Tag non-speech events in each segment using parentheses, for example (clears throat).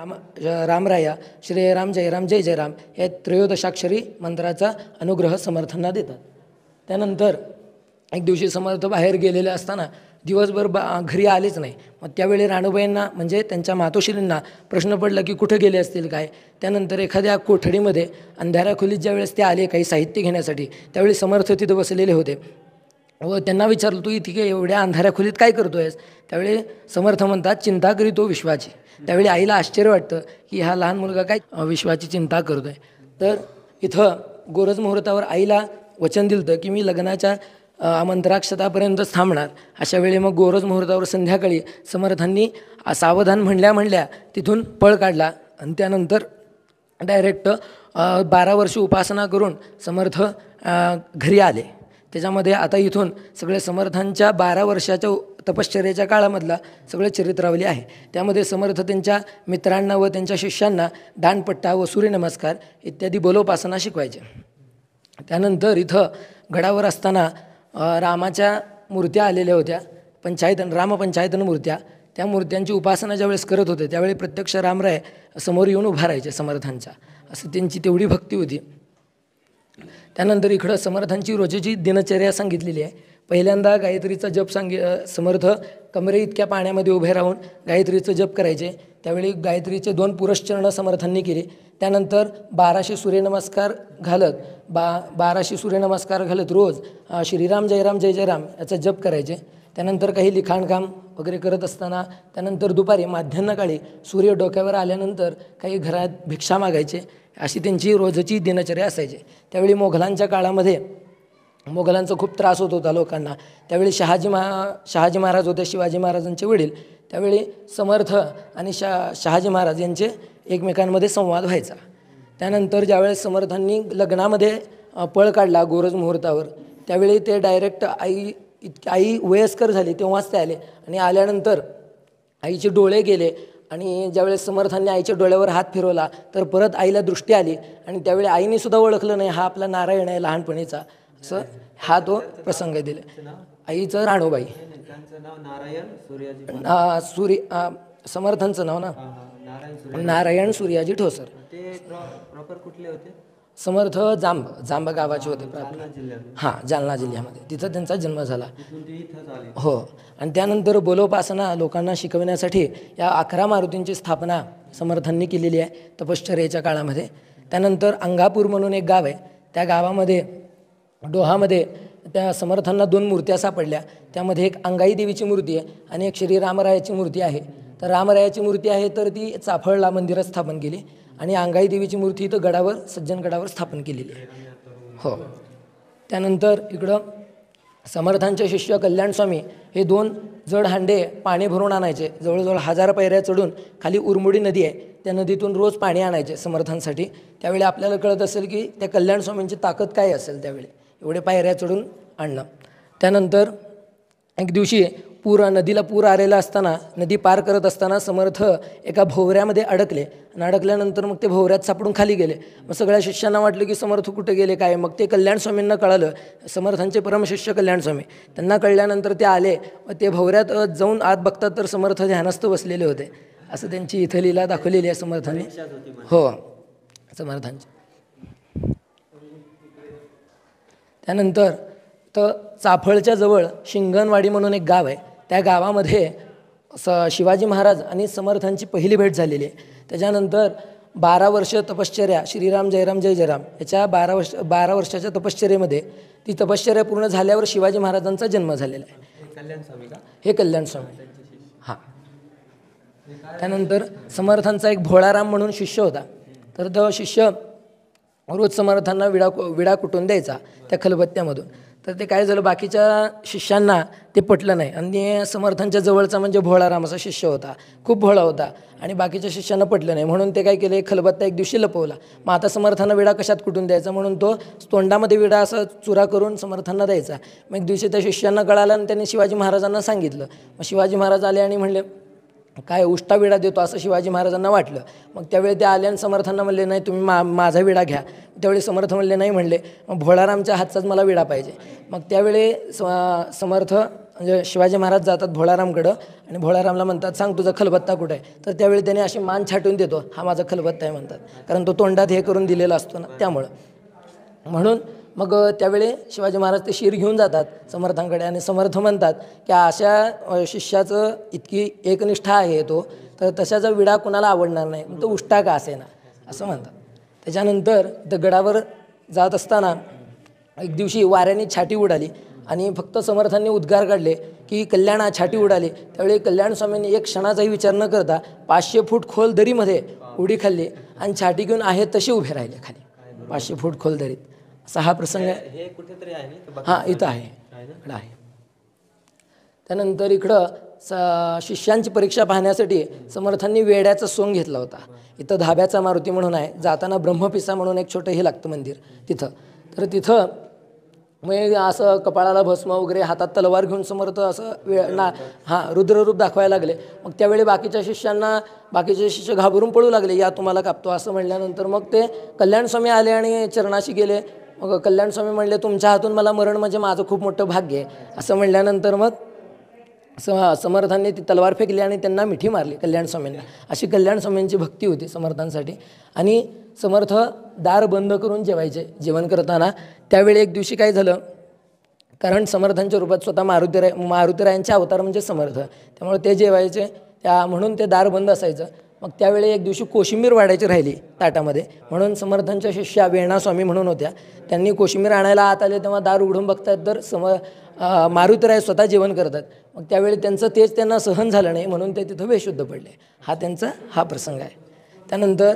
राम रामराया श्री राम जय राम जय जय राम हे त्रयोदशाक्षरी मंत्राचा अनुग्रह समर्थांना देतात त्यानंतर एक दिवशी समर्थ बाहेर गेलेले असताना दिवसभर बा घरी आलेच नाही मग त्यावेळी राणूबाईंना म्हणजे त्यांच्या मातोश्रींना प्रश्न पडला की कुठे गेले असतील काय त्यानंतर एखाद्या कोठडीमध्ये अंधारा खोलीत ज्यावेळेस ते आले काही साहित्य घेण्यासाठी त्यावेळी समर्थ तिथे बसलेले होते व त्यांना विचारलं तू इथे एवढ्या अंधाऱ्या खोलीत काय करतो आहेस त्यावेळी समर्थ म्हणतात चिंता करी तो विश्वाची त्यावेळी आईला आश्चर्य वाटतं की हा लहान मुलगा काय विश्वाची चिंता करतो आहे तर इथं गोरज मुहूर्तावर आईला वचन दिलतं की मी लग्नाच्या आमंत्राक्षतापर्यंतच थांबणार अशा वेळी मग गोरज मुहूर्तावर संध्याकाळी समर्थांनी सावधान म्हणल्या म्हणल्या तिथून पळ काढला आणि त्यानंतर डायरेक्ट बारा वर्ष उपासना करून समर्थ घरी आले त्याच्यामध्ये आता इथून सगळ्या समर्थांच्या बारा वर्षाच्या तपश्चर्याच्या काळामधला सगळं चरित्रावली आहे त्यामध्ये समर्थ त्यांच्या मित्रांना व त्यांच्या शिष्यांना दानपट्टा व सूर्यनमस्कार इत्यादी बलोपासना शिकवायचे त्यानंतर इथं गडावर असताना रामाच्या मूर्त्या आलेल्या होत्या पंचायतन रामपंचायतन मूर्त्या त्या मूर्त्यांची उपासना ज्यावेळेस करत होते त्यावेळी प्रत्यक्ष रामराय समोर येऊन उभा राहायचे समर्थांचा असं त्यांची तेवढी भक्ती होती त्यानंतर इकडं समर्थांची रोजची दिनचर्या सांगितलेली आहे पहिल्यांदा गायत्रीचा जप सांगे समर्थ कमरे इतक्या पाण्यामध्ये उभे राहून गायत्रीचं जप करायचे त्यावेळी गायत्रीचे दोन पुरस्चरणं समर्थांनी केले त्यानंतर बाराशे सूर्यनमस्कार घालत बा बाराशे सूर्यनमस्कार घालत रोज श्रीराम जयराम जय जयराम याचा जप करायचे त्यानंतर काही लिखाणकाम वगैरे करत असताना त्यानंतर दुपारी माध्यान्हकाळी सूर्य डोक्यावर आल्यानंतर काही घरात भिक्षा मागायचे अशी त्यांची रोजची दिनचर्या असायची त्यावेळी मोघलांच्या काळामध्ये मोघलांचा खूप त्रास होत होता लोकांना त्यावेळी शहाजी महा शहाजी महाराज होते शिवाजी महाराजांचे वडील त्यावेळी समर्थ आणि शा शहाजी महाराज यांचे एकमेकांमध्ये संवाद व्हायचा त्यानंतर ज्यावेळेस समर्थांनी लग्नामध्ये पळ काढला गोरज मुहूर्तावर त्यावेळी ते डायरेक्ट आई इतकी आई वयस्कर झाली तेव्हाच ते आले आणि आल्यानंतर आईचे डोळे गेले आणि ज्यावेळेस समर्थांनी आईच्या डोळ्यावर हात फिरवला तर परत आईला दृष्टी आली आणि त्यावेळी आईने सुद्धा ओळखलं नाही हा आपला नारायण आहे लहानपणीचा असं हा तो प्रसंग दिला आईचं राणूबाई नारायण सूर्य समर्थांचं नाव ना नारायण सूर्याजी ठोसर प्रॉपर कुठले होते समर्थ जांब जांब गावाचे होते हां जालना जिल्ह्यामध्ये तिथं त्यांचा जन्म झाला हो आणि त्यानंतर बोलोपासना लोकांना शिकवण्यासाठी या अकरा मारुतींची स्थापना समर्थांनी केलेली आहे तपश्चर्याच्या काळामध्ये त्यानंतर अंगापूर म्हणून एक गाव आहे त्या गावामध्ये डोहामध्ये त्या समर्थांना दोन मूर्त्या सापडल्या त्यामध्ये एक अंगाई देवीची मूर्ती आहे आणि एक श्री रामरायाची मूर्ती आहे तर रामरायाची मूर्ती आहे तर ती चाफळला मंदिरात स्थापन केली आणि अंगाई देवीची मूर्ती इथं गडावर सज्जन गडावर स्थापन केलेली आहे हो त्यानंतर इकडं समर्थांच्या शिष्य कल्याणस्वामी हे दोन जड हांडे पाणी भरून आणायचे जवळजवळ हजार पायऱ्या चढून खाली उरमुडी नदी आहे त्या नदीतून रोज पाणी आणायचे समर्थांसाठी त्यावेळी आपल्याला कळत असेल की त्या कल्याणस्वामींची ताकद काय असेल त्यावेळी एवढे पायऱ्या चढून आणणं त्यानंतर एक दिवशी पूर नदीला पूर आलेला असताना नदी पार करत असताना समर्थ एका भोवऱ्यामध्ये अडकले आणि अडकल्यानंतर मग ते भोवऱ्यात सापडून खाली गेले मग सगळ्या शिष्यांना वाटलं की समर्थ कुठे गेले काय मग ते कल्याण स्वामींना कळालं समर्थांचे परमशिष्य कल्याण स्वामी त्यांना कळल्यानंतर ते आले व ते भोवऱ्यात जाऊन आत बघतात तर समर्थ ध्यानस्थ बसलेले होते असं त्यांची इथं लिला दाखवलेली आहे समर्थाने हो समर्थांची त्यानंतर तर चाफळच्या जवळ शिंगणवाडी म्हणून एक गाव आहे त्या गावामध्ये स शिवाजी महाराज आणि समर्थांची पहिली भेट झालेली आहे त्याच्यानंतर बारा वर्ष तपश्चर्या श्रीराम जयराम जय जयराम याच्या बारा वर्ष बारा वर्षाच्या तपश्चर्येमध्ये ती तपश्चर्या पूर्ण झाल्यावर शिवाजी महाराजांचा जन्म झालेला आहे कल्याण स्वामी हे कल्याण स्वामी हां त्यानंतर समर्थांचा एक भोळाराम म्हणून शिष्य होता तर तो शिष्य रोज समर्थांना विडा विडा कुटून द्यायचा त्या खलबत्त्यामधून तर ते काय झालं बाकीच्या शिष्यांना ते पटलं नाही आणि समर्थांच्या जवळचा म्हणजे भोळाराम असा शिष्य होता खूप भोळा होता आणि बाकीच्या शिष्यांना पटलं नाही म्हणून ते काय केले खलबत्ता एक दिवशी लपवला मग आता समर्थांना विडा कशात कुठून द्यायचा म्हणून तो तोंडामध्ये विडा असा चुरा करून समर्थांना द्यायचा मग एक दिवशी त्या शिष्यांना कळालं आणि त्यांनी शिवाजी महाराजांना सांगितलं मग शिवाजी महाराज आले आणि म्हणले काय उष्टा विडा देतो असं शिवाजी महाराजांना वाटलं मग त्यावेळी ते आल्यान समर्थांना म्हणले नाही तुम्ही मा माझा विडा घ्या त्यावेळी समर्थ म्हणले नाही म्हणले मग भोळारामच्या हातचाच मला विडा पाहिजे मग त्यावेळी स समर्थ म्हणजे शिवाजी महाराज जातात भोळारामकडं आणि भोळारामला म्हणतात सांग तुझा खलबत्ता कुठं आहे तर त्यावेळी त्याने अशी मान छाटून देतो हा माझा खलबत्ता आहे म्हणतात कारण तो तोंडात हे करून दिलेला असतो ना त्यामुळं म्हणून मग त्यावेळे शिवाजी महाराज ते शिर घेऊन जातात समर्थांकडे आणि समर्थ म्हणतात की अशा शिष्याचं इतकी एकनिष्ठा आहे तो तर तशाचा विडा कुणाला आवडणार नाही तो उष्टा का असे ना असं म्हणतात त्याच्यानंतर दगडावर जात असताना एक दिवशी वाऱ्याने छाटी उडाली आणि फक्त समर्थांनी उद्गार काढले की कल्याणा छाटी उडाली त्यावेळी कल्याण स्वामींनी एक क्षणाचाही विचार न करता पाचशे फूट खोल दरीमध्ये उडी खाल्ली आणि छाटी घेऊन आहे तसे उभे राहिले खाली पाचशे फूट खोल दरीत असा हा प्रसंग आहे हां इथं आहे इकडं आहे त्यानंतर इकडं स शिष्यांची परीक्षा पाहण्यासाठी समर्थांनी वेड्याचा सोंग घेतला होता इथं धाब्याचा मारुती म्हणून आहे जाताना ब्रह्मपिसा म्हणून एक छोटं हे लागतं मंदिर तिथं तर तिथं मग असं कपाळाला भस्म वगैरे हातात तलवार घेऊन समर्थ असं वे ना हां रुद्ररूप दाखवायला लागले मग त्यावेळी बाकीच्या शिष्यांना बाकीचे शिष्य घाबरून पळू लागले या तुम्हाला कापतो असं म्हणल्यानंतर मग ते कल्याण स्वामी आले आणि चरणाशी गेले मग कल्याण स्वामी म्हणले तुमच्या हातून मला मरण म्हणजे माझं खूप मोठं भाग्य आहे असं म्हणल्यानंतर मग स समर्थांनी ती तलवार फेकली आणि त्यांना मिठी मारली कल्याण स्वामींना अशी कल्याण स्वामींची भक्ती होती समर्थांसाठी आणि समर्थ दार बंद करून जेवायचे जेवण करताना त्यावेळी एक दिवशी काय झालं कारण समर्थांच्या रूपात स्वतः मारुतीराय मारुतीरायांचे अवतार म्हणजे समर्थ त्यामुळे ते जेवायचे त्या म्हणून ते दार बंद असायचं मग त्यावेळी एक दिवशी कोशिंबीर वाढायची राहिली ताटामध्ये म्हणून समर्थांच्या शिष्या वेणास्वामी म्हणून होत्या त्यांनी कोशिंबीर आणायला आत आले तेव्हा दार उघडून बघतात तर सम मारुतराय स्वतः जेवण करतात मग त्यावेळी त्यांचं तेच त्यांना सहन झालं नाही म्हणून ते तिथं बेशुद्ध पडले हा त्यांचा हा प्रसंग आहे त्यानंतर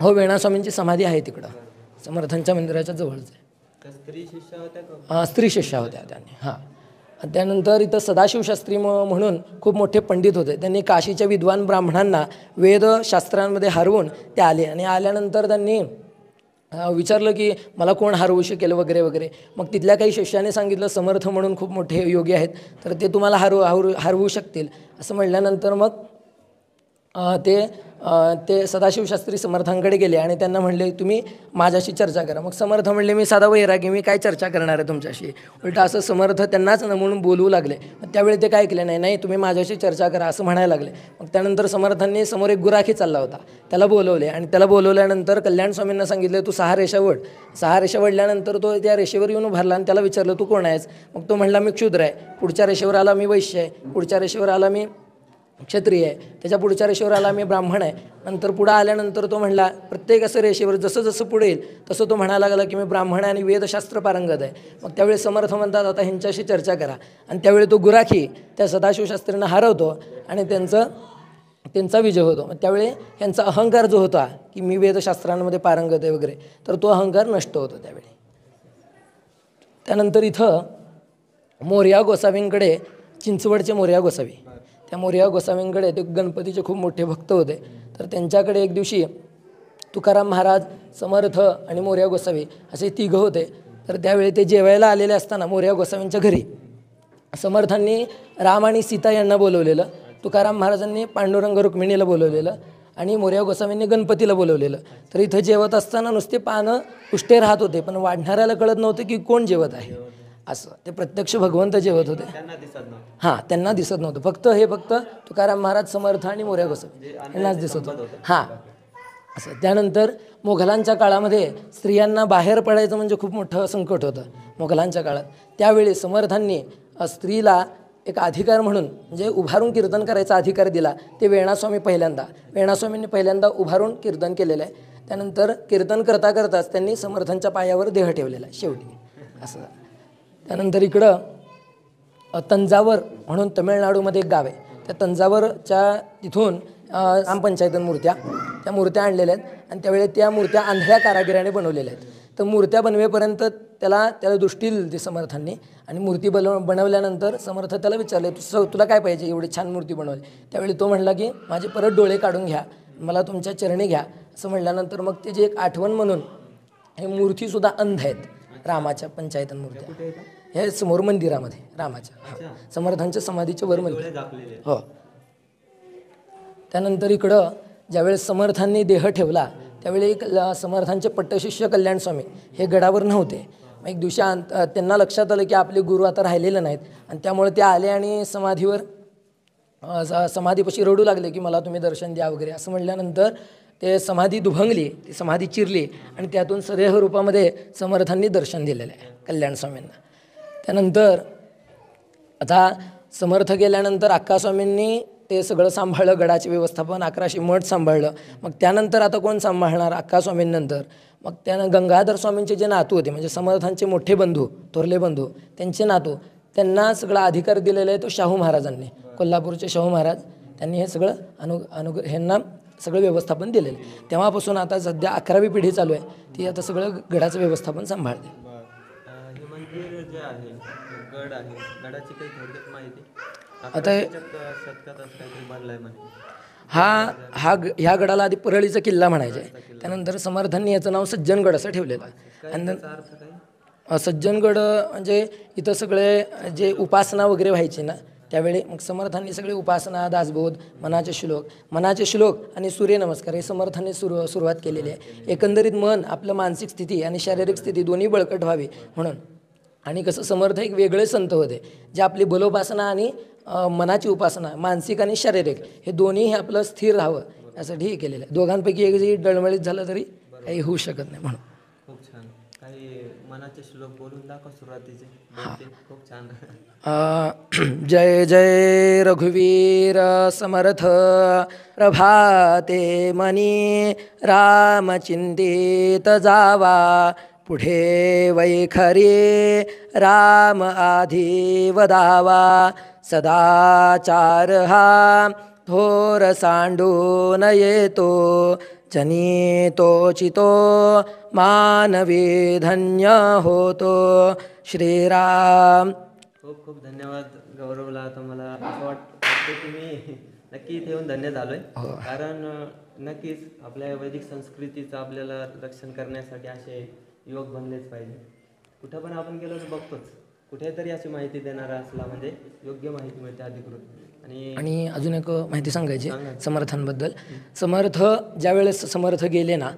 हो वेणास्वामींची समाधी आहे तिकडं समर्थांच्या मंदिराच्या जवळच आहे स्त्री शिष्या होत्या त्यांनी हां त्यानंतर इथं सदाशिवशास्त्री म म्हणून खूप मोठे पंडित होते त्यांनी काशीच्या विद्वान ब्राह्मणांना वेदशास्त्रांमध्ये हरवून ते आले आणि आल्यानंतर त्यांनी विचारलं की मला कोण हरवू शकेल वगैरे वगैरे मग तिथल्या काही शिष्याने सांगितलं समर्थ म्हणून खूप मोठे योगी आहेत तर ते तुम्हाला हरव हरवू हरवू शकतील असं म्हटल्यानंतर मग ते ते सदाशिवशास्त्री समर्थांकडे गेले आणि त्यांना म्हणले तुम्ही माझ्याशी चर्चा करा मग समर्थ म्हणले मी साधा वैरागी मी काय चर्चा करणार आहे तुमच्याशी उलटा असं समर्थ त्यांनाच न म्हणून बोलू लागले त्यावेळी ते काय केले नाही नाही तुम्ही माझ्याशी चर्चा करा असं म्हणायला लागले मग त्यानंतर समर्थांनी समोर एक गुराखी चालला होता त्याला बोलवले आणि त्याला बोलवल्यानंतर कल्याण स्वामींना सांगितलं तू सहा रेषा वड सहा रेषा वडल्यानंतर तो त्या रेषेवर येऊन उभारला आणि त्याला विचारलं तू कोण आहेस मग तो म्हणला मी क्षुद्र आहे पुढच्या रेषेवर आला मी वैश्य आहे पुढच्या रेषेवर आला मी क्षत्रिय आहे त्याच्या पुढच्या रेषेवर आला मी ब्राह्मण आहे नंतर पुढं आल्यानंतर तो म्हणला प्रत्येक असं रेषेवर जसं जसं पुढे येईल तसं तो म्हणायला लागला की मी ब्राह्मण आहे आणि वेदशास्त्र पारंगत आहे मग त्यावेळी समर्थ म्हणतात आता ह्यांच्याशी चर्चा करा आणि त्यावेळी तो गुराखी त्या सदाशिवशास्त्रीनं हरवतो आणि त्यांचं त्यांचा विजय होतो त्यावेळी ह्यांचा अहंकार जो होता की मी वेदशास्त्रांमध्ये पारंगत आहे वगैरे तर तो अहंकार नष्ट होतो त्यावेळी त्यानंतर इथं मोर्या गोसावींकडे चिंचवडचे मोर्या गोसावी त्या मोर्याव गोसावींकडे ते गणपतीचे खूप मोठे भक्त होते तर त्यांच्याकडे एक दिवशी तुकाराम महाराज समर्थ आणि मोर्या गोसावी असे तिघं होते तर त्यावेळी ते जेवायला आलेले असताना मोर्याव गोसावींच्या घरी समर्थांनी राम आणि सीता यांना बोलवलेलं तुकाराम महाराजांनी पांडुरंग रुक्मिणीला बोलवलेलं आणि मोर्या गोसावींनी गणपतीला बोलवलेलं तर इथं जेवत असताना नुसते पानं उष्टे राहत होते पण वाढणाऱ्याला कळत नव्हतं की कोण जेवत आहे असं ते प्रत्यक्ष भगवंत जेवत होते हां त्यांना दिसत नव्हतं फक्त हे फक्त तुकाराम महाराज समर्थ आणि मोऱ्या गोसप म्हणजे यांनाच दिसत होतं हां असं त्यानंतर मोघलांच्या काळामध्ये स्त्रियांना बाहेर पडायचं म्हणजे खूप मोठं संकट होतं मोघलांच्या काळात त्यावेळी समर्थांनी स्त्रीला एक अधिकार म्हणून म्हणजे उभारून कीर्तन करायचा अधिकार दिला ते वेणास्वामी पहिल्यांदा वेणास्वामींनी पहिल्यांदा उभारून कीर्तन केलेलं आहे त्यानंतर कीर्तन करता करताच त्यांनी समर्थांच्या पायावर देह ठेवलेला आहे शेवटी असं त्यानंतर इकडं तंजावर म्हणून तमिळनाडूमध्ये एक गाव आहे त्या तंजावरच्या तिथून ग्रामपंचायतन मूर्त्या त्या मूर्त्या आणलेल्या आहेत आणि त्यावेळेस त्या मूर्त्या आंधळ्या कारागिराने बनवलेल्या आहेत तर मूर्त्या बनवेपर्यंत त्याला त्याला दृष्टी दिली समर्थांनी आणि मूर्ती बनव बनवल्यानंतर समर्थ त्याला विचारले तू तुला काय पाहिजे एवढी छान मूर्ती बनवली त्यावेळी तो म्हणला की माझे परत डोळे काढून घ्या मला तुमच्या चरणी घ्या असं म्हटल्यानंतर मग जे एक आठवण म्हणून हे मूर्तीसुद्धा अंध आहेत रामाच्या पंचायतन मूर्त्या हे समोर मंदिरामध्ये रामाच्या समर्थांच्या समाधीच्या वर मंदिर हो त्यानंतर इकडं ज्यावेळेस समर्थांनी देह ठेवला त्यावेळी एक समर्थांचे पट्टशिष्य कल्याण स्वामी हे गडावर नव्हते मग एक दिवशी त्यांना लक्षात आलं की आपले गुरु आता राहिलेले नाहीत आणि त्यामुळे ते आले आणि समाधीवर समाधीपाशी रडू लागले की मला तुम्ही दर्शन द्या वगैरे असं म्हटल्यानंतर ते समाधी दुभंगली ती समाधी चिरली आणि त्यातून सदेह रूपामध्ये समर्थांनी दर्शन दिलेलं आहे कल्याण स्वामींना त्यानंतर आता समर्थ गेल्यानंतर अक्कास्वामींनी ते सगळं सांभाळलं गडाचे व्यवस्थापन अकराशे मठ सांभाळलं मग त्यानंतर आता कोण सांभाळणार अक्कास्वामींनंतर मग त्यानं गंगाधर स्वामींचे जे नातू होते म्हणजे समर्थांचे मोठे बंधू थोरले बंधू त्यांचे नातू त्यांना सगळा अधिकार दिलेला आहे तो शाहू महाराजांनी कोल्हापूरचे शाहू महाराज त्यांनी हे सगळं अनु अनुग ह्यांना सगळं व्यवस्थापन दिलेलं आहे तेव्हापासून आता सध्या अकरावी पिढी चालू आहे ती आता सगळं गडाचं व्यवस्थापन सांभाळते जे आहे गड आहे गडाची माहिती आता हा हा ह्या गडाला आधी परळीचा किल्ला म्हणायचे त्यानंतर समर्थांनी याचं नाव सज्जनगड असं ठेवलेलं आणि सज्जनगड म्हणजे इथं सगळे जे उपासना वगैरे व्हायचे ना त्यावेळी मग समर्थांनी सगळे उपासना दासबोध मनाचे श्लोक मनाचे श्लोक आणि सूर्यनमस्कार हे समर्थांनी सुरु सुरुवात केलेली आहे एकंदरीत मन आपलं मानसिक स्थिती आणि शारीरिक स्थिती दोन्ही बळकट व्हावी म्हणून आणि कसं समर्थ एक वेगळे संत होते जे आपली बलोपासना आणि मनाची उपासना मानसिक आणि शारीरिक हे दोन्ही हे आपलं स्थिर राहावं यासाठी हे केलेलं आहे दोघांपैकी एक जरी डळमळीत झालं तरी काही होऊ शकत नाही म्हणून खूप छान (clears throat) जय जय रघुवीर समर्थ प्रभाते मनी रामचिंतित जावा पुढे वैखरी राम आधी वदावा सदाचार हा थोर सांडून येतो जनी तो मानवी धन्य होतो श्रीराम खूप खूप धन्यवाद गौरवला आता मला असं वाटतं की मी नक्की इथे येऊन धन्य झालोय हो. कारण नक्कीच आपल्या वैदिक संस्कृतीचं आपल्याला रक्षण करण्यासाठी असे युवक बनलेच पाहिजे कुठं पण आपण गेलो बघतोच कुठेतरी अशी माहिती देणारा असला म्हणजे योग्य माहिती मिळते अधिकृत आणि अजून एक माहिती सांगायची समर्थांबद्दल समर्थ ज्यावेळेस समर्थ गेले ना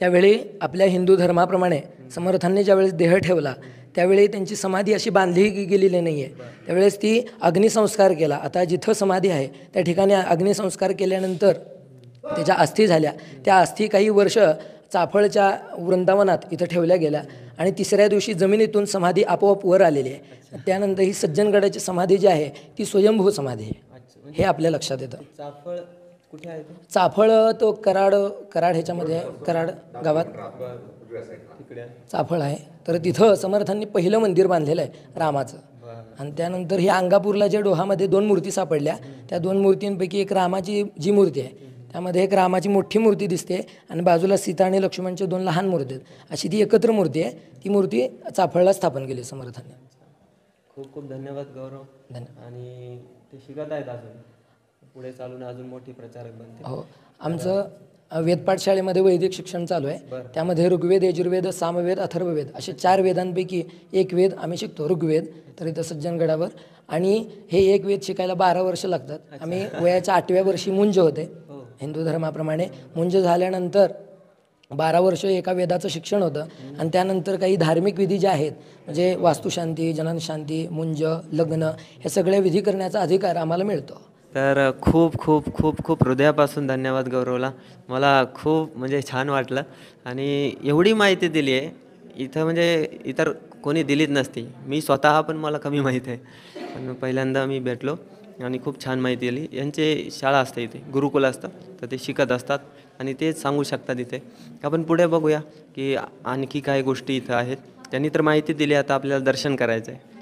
त्यावेळी आपल्या हिंदू धर्माप्रमाणे समर्थांनी ज्यावेळेस देह ठेवला त्यावेळी त्यांची समाधी अशी बांधली गेलेली नाही आहे त्यावेळेस ती अग्निसंस्कार केला आता जिथं समाधी आहे त्या ठिकाणी अग्निसंस्कार केल्यानंतर त्याच्या अस्थी झाल्या त्या अस्थी काही वर्ष चाफळच्या वृंदावनात इथं ठेवल्या गेल्या आणि तिसऱ्या दिवशी जमिनीतून समाधी आपोआप वर आलेली आहे त्यानंतर ही सज्जनगडाची समाधी जी आहे ती स्वयंभू समाधी आहे म्हणजे हे आपल्या लक्षात येतं चाफळ कुठे आहे चाफळ तो कराड कराड ह्याच्यामध्ये कराड गावात चाफळ आहे तर तिथं समर्थांनी पहिलं मंदिर बांधलेलं आहे रामाचं आणि त्यानंतर ही अंगापूरला ज्या डोहामध्ये दोन मूर्ती सापडल्या त्या दोन मूर्तींपैकी एक रामाची जी मूर्ती आहे त्यामध्ये एक रामाची मोठी मूर्ती दिसते आणि बाजूला सीता आणि लक्ष्मणच्या दोन लहान मूर्ती आहेत अशी ती एकत्र मूर्ती आहे ती मूर्ती चाफळला स्थापन केली समर्थांनी खूप खूप धन्यवाद गौरव धन्यवाद आणि ते शिकत आहेत अजून पुढे चालून अजून मोठी प्रचारक बनते हो आमचं वेदपाठशाळेमध्ये वैदिक शिक्षण चालू आहे त्यामध्ये ऋग्वेद यजुर्वेद सामवेद अथर्ववेद असे चार वेदांपैकी एक वेद आम्ही शिकतो ऋग्वेद तर इथं सज्जनगडावर आणि हे एक वेद शिकायला बारा वर्ष लागतात आम्ही वयाच्या आठव्या वर्षी मुंज होते हिंदू धर्माप्रमाणे मुंज झाल्यानंतर बारा वर्ष एका वेदाचं शिक्षण होतं आणि त्यानंतर काही धार्मिक विधी ज्या आहेत म्हणजे वास्तुशांती जननशांती मुंज लग्न हे सगळ्या विधी करण्याचा अधिकार आम्हाला मिळतो तर खूप खूप खूप खूप हृदयापासून धन्यवाद गौरवला मला खूप म्हणजे छान वाटलं आणि एवढी माहिती दिली आहे इथं म्हणजे इतर कोणी दिलीच नसती मी स्वतः पण मला कमी माहीत आहे पण पहिल्यांदा मी भेटलो आणि खूप छान माहिती दिली यांचे शाळा असते इथे गुरुकुल असतं तर ते शिकत असतात आणि ते सांगू शकतात इथे आपण पुढे बघूया की आणखी काही गोष्टी इथं आहेत त्यांनी तर माहिती दिली आता आपल्याला दर्शन करायचं आहे